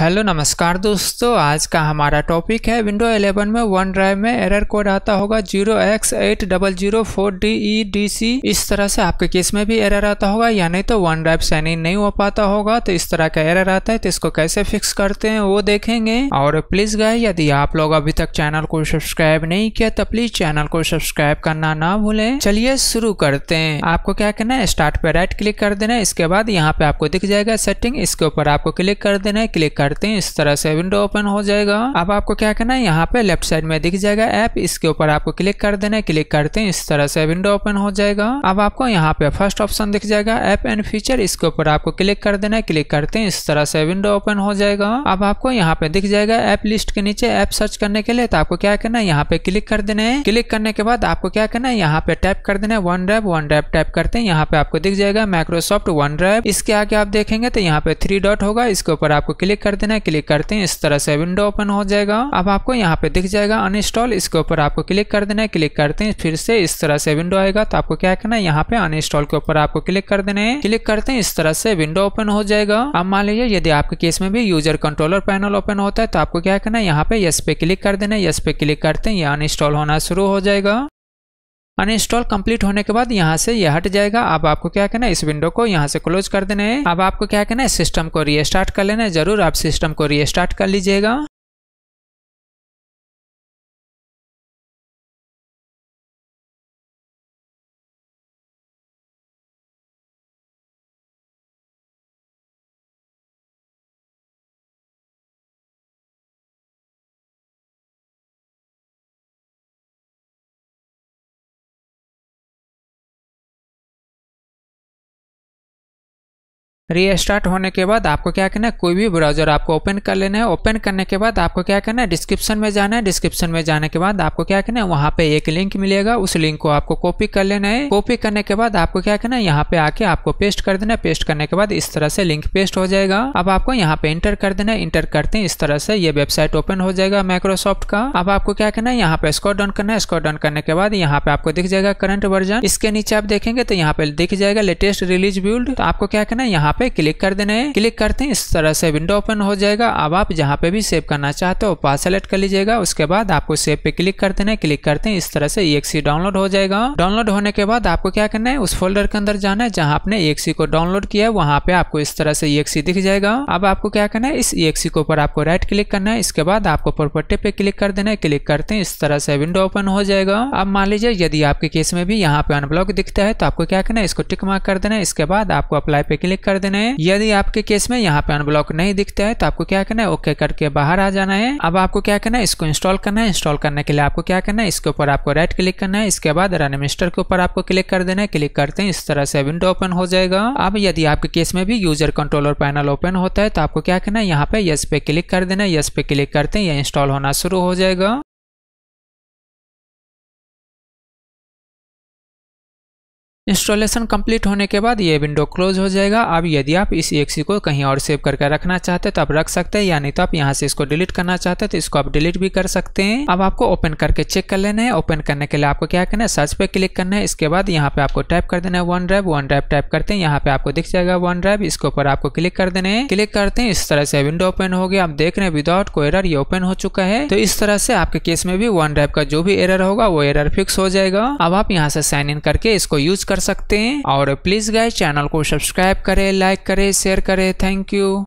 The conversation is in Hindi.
हेलो नमस्कार दोस्तों आज का हमारा टॉपिक है विंडो 11 में वन ड्राइव में एरर कोड आता होगा zero x eight double zero four D E D C इस तरह से आपके केस में भी एरर आता होगा या नहीं तो वन ड्राइव साइन इन नहीं हो पाता होगा तो इस तरह का एरर आता है तो इसको कैसे फिक्स करते हैं वो देखेंगे और प्लीज गाय यदि आप लोग अभी तक चैनल को सब्सक्राइब नहीं किया तो प्लीज चैनल को सब्सक्राइब करना ना भूले चलिए शुरू करते हैं आपको क्या करना है स्टार्ट पे राइट क्लिक कर देना है इसके बाद यहाँ पे आपको दिख जाएगा सेटिंग इसके ऊपर आपको क्लिक कर देना है क्लिक कर करते हैं इस तरह से विंडो ओपन हो जाएगा अब आपको क्या करना है यहाँ पे लेफ्ट साइड में दिख जाएगा ऐप इसके ऊपर आपको क्लिक कर देना है क्लिक करते हैं इस तरह से विंडो ओपन हो जाएगा अब आपको यहाँ पे फर्स्ट ऑप्शन दिख जाएगा ऐप एंड फीचर इसके ऊपर आपको क्लिक कर देना है क्लिक करते हैं इस तरह से विंडो ओपन हो जाएगा अब आपको यहाँ पे दिख जाएगा ऐप लिस्ट के नीचे ऐप सर्च करने के लिए तो आपको क्या करना है यहाँ पे क्लिक कर देना है क्लिक करने के बाद आपको क्या करना है यहाँ पे टाइप कर देना है OneDrive OneDrive type करते हैं यहाँ पे आपको दिख जाएगा माइक्रोसॉफ्ट वन ड्राइव इसके आगे आप देखेंगे तो यहाँ पे थ्री डॉट होगा इसके ऊपर आपको क्लिक कर देना है क्लिक करते हैं इस तरह से विंडो ओपन हो जाएगा अब आपको यहाँ पे दिख जाएगा अनइंस्टॉल इसके ऊपर आपको क्लिक कर देना है क्लिक करते हैं फिर से इस तरह से विंडो आएगा तो आपको क्या करना है यहाँ पे अनइंस्टॉल के ऊपर आपको क्लिक कर देना है क्लिक करते हैं इस तरह से विंडो ओपन हो जाएगा अब मान लीजिए यदि आपके केस में भी यूजर कंट्रोलर पैनल ओपन होता है तो आपको क्या करना है यहाँ पे यस पे क्लिक कर देना है यस पे क्लिक करते हैं ये अनइंस्टॉल होना शुरू हो जाएगा अनइंस्टॉल कंप्लीट होने के बाद यहाँ से यह हट जाएगा अब आपको क्या करना है इस विंडो को यहाँ से क्लोज कर देना है अब आपको क्या करना है सिस्टम को रीस्टार्ट कर लेना है जरूर आप सिस्टम को रीस्टार्ट कर लीजिएगा रीस्टार्ट होने के बाद आपको क्या करना है कोई भी ब्राउजर आपको ओपन कर लेना है ओपन करने के बाद आपको क्या करना है डिस्क्रिप्शन में जाना है डिस्क्रिप्शन में जाने के बाद आपको क्या करना है वहाँ पे एक लिंक मिलेगा उस लिंक को आपको कॉपी कर लेना है कॉपी करने के बाद आपको क्या करना है यहाँ पे आके आपको पेस्ट कर देना है पेस्ट करने के बाद इस तरह से लिंक पेस्ट हो जाएगा अब आपको यहाँ पे इंटर कर देना है इंटर करते हैं इस तरह से ये वेबसाइट ओपन हो जाएगा माइक्रोसॉफ्ट का अब आपको क्या करना है यहाँ पे स्कोर डाउन करना है स्कोर डाउन करने के बाद यहाँ पे आपको दिख जाएगा करंट वर्जन इसके नीचे आप देखेंगे तो यहाँ पे दिख जाएगा लेटेस्ट रिलीज बिल्ड आपको क्या करना है यहाँ पे क्लिक कर देना है क्लिक करते हैं इस तरह से विंडो ओपन हो जाएगा अब आप जहाँ पे भी सेव करना चाहते हो पास सेलेक्ट कर लीजिएगा उसके बाद आपको सेव पे क्लिक कर देना है क्लिक करते हैं इस तरह से सी डाउनलोड हो जाएगा डाउनलोड होने के बाद आपको क्या करना है उस फोल्डर के अंदर जाना है जहाँ आपने सी को डाउनलोड किया है वहाँ पे आपको इस तरह से सी दिख जाएगा अब आपको क्या करना है इस ई के ऊपर आपको राइट क्लिक करना है इसके बाद आपको प्रॉपर्टी पे क्लिक कर देना है क्लिक करते हैं इस तरह से विंडो ओपन हो जाएगा अब मान लीजिए यदि आपके केस में भी यहाँ पे अनब्लॉक दिखता है तो आपको क्या करना है इसको टिक मार्क कर देना है इसके बाद आपको अप्लाई पे क्लिक कर देना देना है यदि आपके केस में यहाँ पे अनब्लॉक नहीं दिखता है तो आपको क्या करना है ओके करके बाहर आ जाना है अब आपको क्या करना है इसको इंस्टॉल करना है इंस्टॉल करने के लिए आपको क्या करना है इसके ऊपर आपको राइट क्लिक करना है इसके बाद रन मिस्टर के ऊपर आपको क्लिक कर देना है क्लिक करते हैं इस तरह से विंडो ओपन हो जाएगा अब यदि आपके केस में भी यूजर कंट्रोलर पैनल ओपन होता है तो आपको क्या करना है यहाँ पे यस पे क्लिक कर देना है यस पे क्लिक करते हैं यह इंस्टॉल होना शुरू हो जाएगा इंस्टॉलेशन कंप्लीट होने के बाद ये विंडो क्लोज हो जाएगा अब यदि आप इस एक्सी को कहीं और सेव करके रखना चाहते हैं तो आप रख सकते हैं या नहीं तो आप यहाँ से इसको डिलीट करना चाहते हैं तो इसको आप डिलीट भी कर सकते हैं अब आपको ओपन करके चेक कर लेना है ओपन करने के लिए आपको क्या करना है सर्च पे क्लिक करना है इसके बाद यहाँ पे आपको टाइप कर देना है OneDrive OneDrive type करते हैं यहाँ पे आपको दिख जाएगा वन ड्राइव इसके ऊपर आपको क्लिक कर देना है क्लिक करते हैं इस तरह से विंडो ओपन हो गया आप देख रहे हैं विदाउट कोई एरर ये ओपन हो चुका है तो इस तरह से आपके केस में भी वन ड्राइव का जो भी एरर होगा वो एरर फिक्स हो जाएगा अब आप यहाँ से साइन इन करके इसको यूज कर कर सकते हैं और प्लीज गाय चैनल को सब्सक्राइब करें लाइक करें शेयर करें थैंक यू